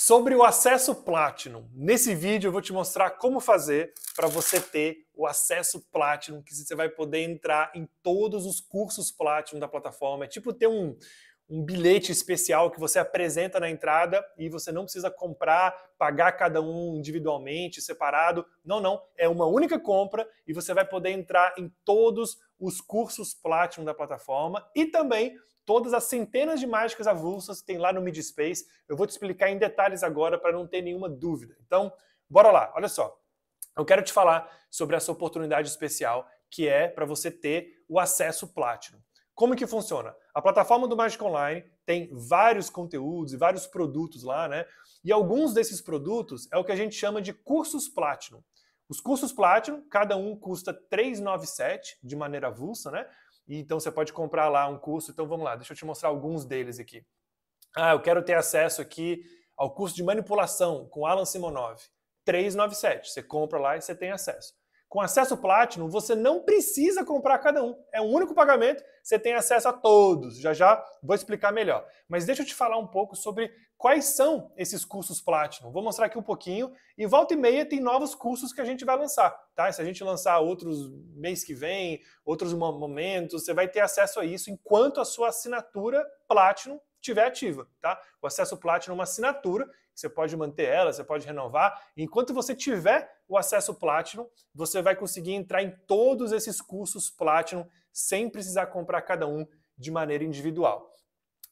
sobre o acesso Platinum. Nesse vídeo eu vou te mostrar como fazer para você ter o acesso Platinum, que você vai poder entrar em todos os cursos Platinum da plataforma. É tipo ter um, um bilhete especial que você apresenta na entrada e você não precisa comprar, pagar cada um individualmente, separado. Não, não. É uma única compra e você vai poder entrar em todos os cursos Platinum da plataforma e também todas as centenas de mágicas avulsas que tem lá no Midspace. Eu vou te explicar em detalhes agora para não ter nenhuma dúvida. Então, bora lá. Olha só. Eu quero te falar sobre essa oportunidade especial que é para você ter o acesso Platinum. Como que funciona? A plataforma do Magic Online tem vários conteúdos e vários produtos lá, né? E alguns desses produtos é o que a gente chama de cursos Platinum. Os cursos Platinum, cada um custa 397 de maneira avulsa, né? E então você pode comprar lá um curso. Então vamos lá, deixa eu te mostrar alguns deles aqui. Ah, eu quero ter acesso aqui ao curso de manipulação com Alan Simonov. 397. Você compra lá e você tem acesso. Com acesso Platinum, você não precisa comprar cada um. É um único pagamento, você tem acesso a todos. Já já vou explicar melhor. Mas deixa eu te falar um pouco sobre quais são esses cursos Platinum. Vou mostrar aqui um pouquinho. E volta e meia tem novos cursos que a gente vai lançar. Tá? Se a gente lançar outros mês que vem, outros momentos, você vai ter acesso a isso enquanto a sua assinatura Platinum tiver ativa, tá? O acesso Platinum é uma assinatura, você pode manter ela, você pode renovar. Enquanto você tiver o acesso Platinum, você vai conseguir entrar em todos esses cursos Platinum sem precisar comprar cada um de maneira individual.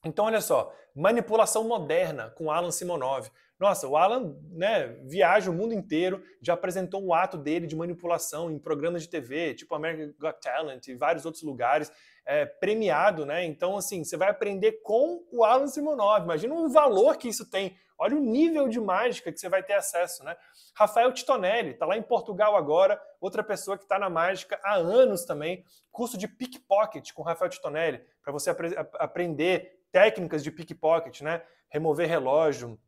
Então, olha só, manipulação moderna com Alan Simonov. Nossa, o Alan né, viaja o mundo inteiro, já apresentou um ato dele de manipulação em programas de TV, tipo American Got Talent e vários outros lugares, é, premiado, né? Então, assim, você vai aprender com o Alan Simonov. Imagina o valor que isso tem. Olha o nível de mágica que você vai ter acesso, né? Rafael Titonelli está lá em Portugal agora, outra pessoa que está na mágica há anos também. Curso de pickpocket com Rafael Titonelli, para você aprender técnicas de pickpocket, né? Remover relógio,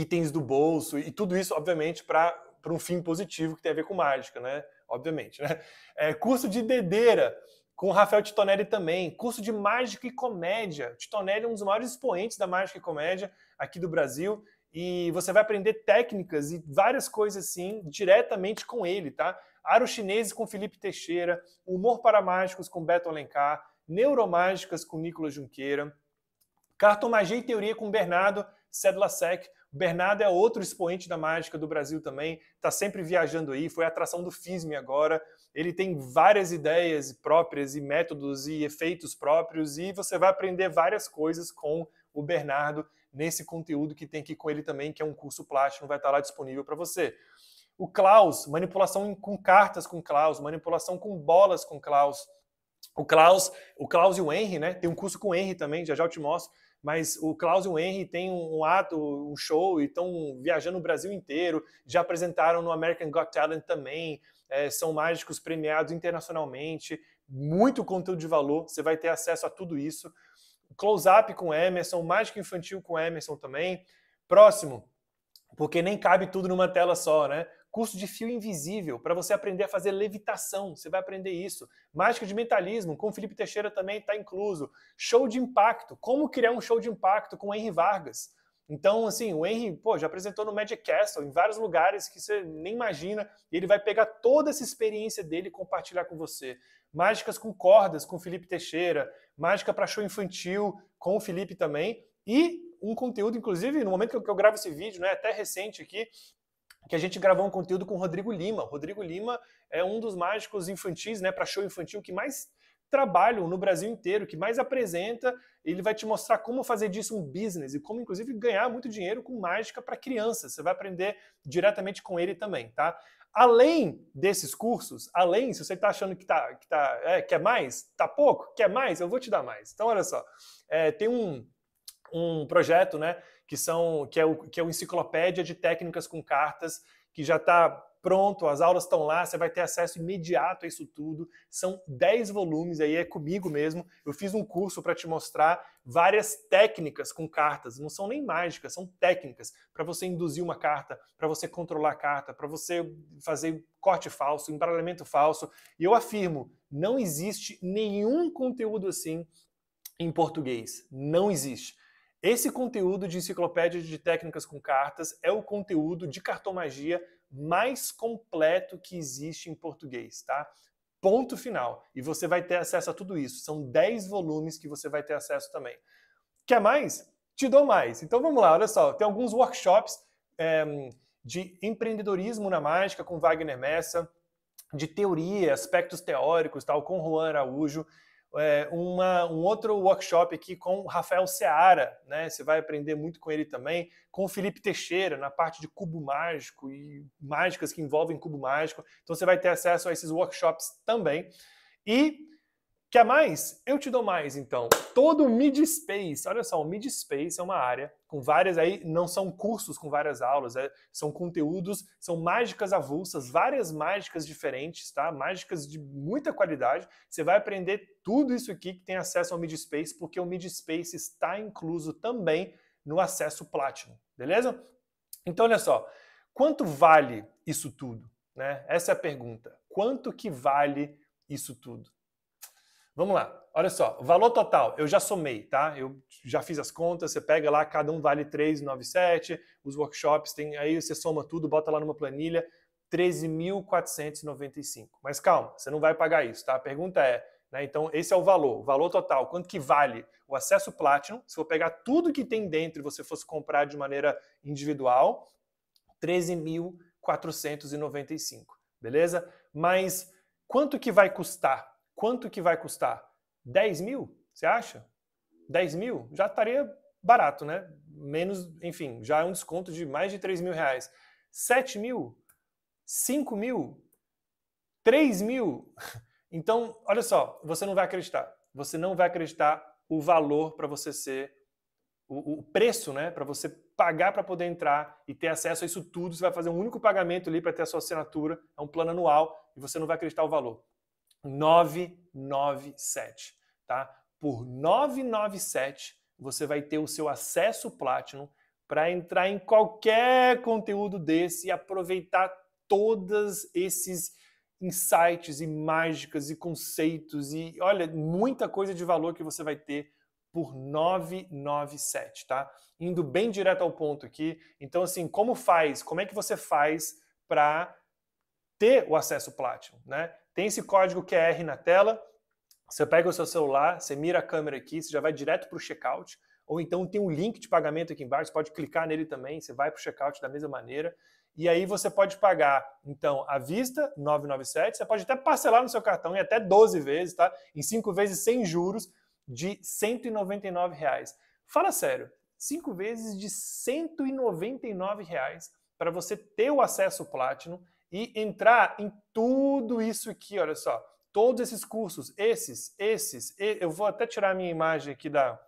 itens do bolso e tudo isso, obviamente, para um fim positivo que tem a ver com mágica, né? Obviamente, né? É, curso de dedeira com Rafael Titonelli também, curso de mágica e comédia. Titonelli é um dos maiores expoentes da mágica e comédia aqui do Brasil e você vai aprender técnicas e várias coisas assim diretamente com ele, tá? Aro Chinese com Felipe Teixeira, Humor para Mágicos com Beto Alencar, Neuromágicas com Nicolas Junqueira, Cartomagia e Teoria com Bernardo Sedlacek, o Bernardo é outro expoente da mágica do Brasil também, está sempre viajando aí, foi atração do FISM agora. Ele tem várias ideias próprias e métodos e efeitos próprios, e você vai aprender várias coisas com o Bernardo nesse conteúdo que tem aqui com ele também, que é um curso plástico, vai estar tá lá disponível para você. O Klaus, manipulação com cartas com Klaus, manipulação com bolas com Klaus. O Klaus, o Klaus e o Henry, né? Tem um curso com o Henry também, já já eu te mostro mas o Klaus e o Henry têm um, ato, um show, e estão viajando o Brasil inteiro, já apresentaram no American Got Talent também, é, são mágicos premiados internacionalmente, muito conteúdo de valor, você vai ter acesso a tudo isso. Close-up com Emerson, mágico infantil com Emerson também. Próximo, porque nem cabe tudo numa tela só, né? Curso de fio invisível, para você aprender a fazer levitação, você vai aprender isso. Mágica de mentalismo, com o Felipe Teixeira também está incluso. Show de impacto, como criar um show de impacto com o Henry Vargas. Então, assim, o Henry, pô, já apresentou no Magic Castle, em vários lugares que você nem imagina, e ele vai pegar toda essa experiência dele e compartilhar com você. Mágicas com cordas, com o Felipe Teixeira, mágica para show infantil, com o Felipe também, e um conteúdo, inclusive, no momento que eu, gravo esse vídeo, né, até recente aqui, que a gente gravou um conteúdo com o Rodrigo Lima. O Rodrigo Lima é um dos mágicos infantis, né, para show infantil que mais trabalham no Brasil inteiro, que mais apresenta, ele vai te mostrar como fazer disso um business e como, inclusive, ganhar muito dinheiro com mágica para crianças. Você vai aprender diretamente com ele também, tá? Além desses cursos, além, se você está achando que, tá, que, tá, é, quer mais, tá pouco, quer mais, eu vou te dar mais. Então, olha só, é, tem um, um projeto, né, que são que é o que é o enciclopédia de técnicas com cartas que já está pronto, as aulas estão lá, você vai ter acesso imediato a isso tudo. São 10 volumes, aí é comigo mesmo. Eu fiz um curso para te mostrar várias técnicas com cartas, não são nem mágicas, são técnicas para você induzir uma carta, para você controlar a carta, para você fazer corte falso, embaralhamento falso. E eu afirmo, não existe nenhum conteúdo assim em português. Não existe. Esse conteúdo de enciclopédia de técnicas com cartas é o conteúdo de cartomagia mais completo que existe em português, tá? Ponto final. E você vai ter acesso a tudo isso. São 10 volumes que você vai ter acesso também. Quer mais? Te dou mais. Então vamos lá, olha só. Tem alguns workshops é, de empreendedorismo na mágica com Wagner Messa, de teoria, aspectos teóricos, tal, com Juan Araújo é, uma, um outro workshop aqui com o Rafael Seara, né? Você vai aprender muito com ele também, com o Felipe Teixeira, na parte de cubo mágico e mágicas que envolvem cubo mágico. Então você vai ter acesso a esses workshops também. E Quer mais? Eu te dou mais, então. Todo o Space. olha só, o Space é uma área com várias aí, não são cursos com várias aulas, é, são conteúdos, são mágicas avulsas, várias mágicas diferentes, tá? Mágicas de muita qualidade. Você vai aprender tudo isso aqui que tem acesso ao Mid Space, porque o Mid Space está incluso também no acesso Platinum, beleza? Então, olha só, quanto vale isso tudo? Né? Essa é a pergunta. Quanto que vale isso tudo? Vamos lá. Olha só, valor total, eu já somei, tá? Eu já fiz as contas, você pega lá, cada um vale 397, os workshops tem, aí você soma tudo, bota lá numa planilha, 13.495. Mas calma, você não vai pagar isso, tá? A pergunta é, né, então esse é o valor, o valor total, quanto que vale o acesso Platinum, se for pegar tudo que tem dentro e você fosse comprar de maneira individual, 13.495, beleza? Mas quanto que vai custar Quanto que vai custar? 10 mil? Você acha? 10 mil? Já estaria barato, né? Menos, enfim, já é um desconto de mais de 3 mil reais. 7 mil? 5 mil? 3 mil? Então, olha só, você não vai acreditar. Você não vai acreditar o valor para você ser, o, o preço, né? Para você pagar para poder entrar e ter acesso a isso tudo. Você vai fazer um único pagamento ali para ter a sua assinatura, é um plano anual e você não vai acreditar o valor. 997, tá? Por 997 você vai ter o seu acesso Platinum para entrar em qualquer conteúdo desse e aproveitar todos esses insights e mágicas e conceitos e olha, muita coisa de valor que você vai ter por 997, tá? Indo bem direto ao ponto aqui. Então assim, como faz? Como é que você faz para ter o acesso Platinum, né? Tem esse código QR na tela, você pega o seu celular, você mira a câmera aqui, você já vai direto para o checkout, ou então tem um link de pagamento aqui embaixo, você pode clicar nele também, você vai para o checkout da mesma maneira, e aí você pode pagar, então, à vista, 997, você pode até parcelar no seu cartão em até 12 vezes, tá? Em 5 vezes sem juros, de 199 reais. Fala sério, 5 vezes de 199 reais para você ter o acesso Platinum, e entrar em tudo isso aqui, olha só. Todos esses cursos, esses, esses, eu vou até tirar a minha imagem aqui da,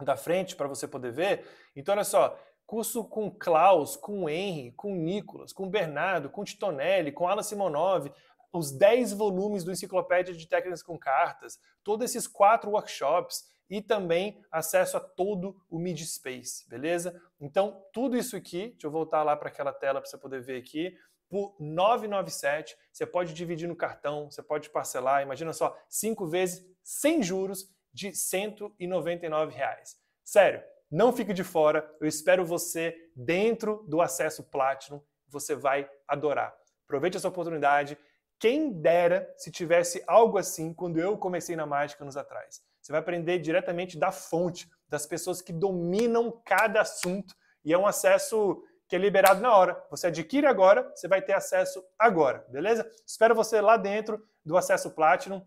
da frente para você poder ver. Então, olha só, curso com Klaus, com Henry, com Nicolas, com Bernardo, com Titonelli, com Alan Simonov, os 10 volumes do Enciclopédia de Técnicas com Cartas, todos esses quatro workshops, e também acesso a todo o midspace, beleza? Então, tudo isso aqui, deixa eu voltar lá para aquela tela para você poder ver aqui, por 997, você pode dividir no cartão, você pode parcelar, imagina só, cinco vezes sem juros de R$ 199. Reais. Sério, não fique de fora, eu espero você dentro do acesso Platinum, você vai adorar. Aproveite essa oportunidade. Quem dera se tivesse algo assim quando eu comecei na mágica anos atrás. Você vai aprender diretamente da fonte, das pessoas que dominam cada assunto e é um acesso que é liberado na hora. Você adquire agora, você vai ter acesso agora, beleza? Espero você lá dentro do acesso Platinum.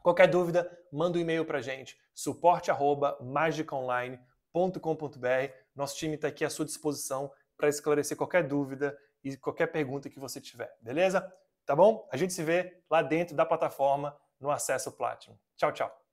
Qualquer dúvida, manda um e-mail para gente, suporte@magiconline.com.br. Nosso time está aqui à sua disposição para esclarecer qualquer dúvida e qualquer pergunta que você tiver, beleza? Tá bom? A gente se vê lá dentro da plataforma no Acesso Platinum. Tchau, tchau.